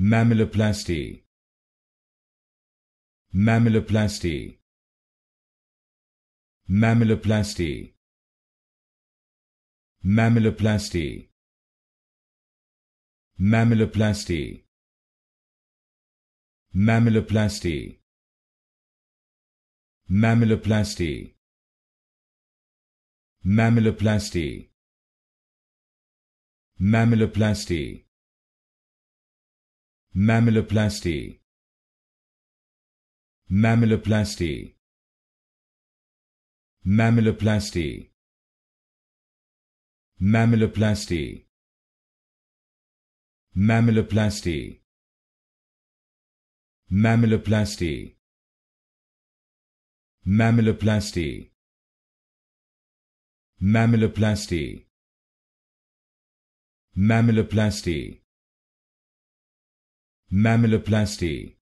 mammilloplasty mammilloplasty mammilloplasty mammilloplasty mammilloplasty mammilloplasty mammilloplasty mammilloplasty mammilloplasty mammilloplasty mammilloplasty mammilloplasty mammilloplasty mammilloplasty mammilloplasty mammilloplasty mammilloplasty mammilloplasty Mammoplasty.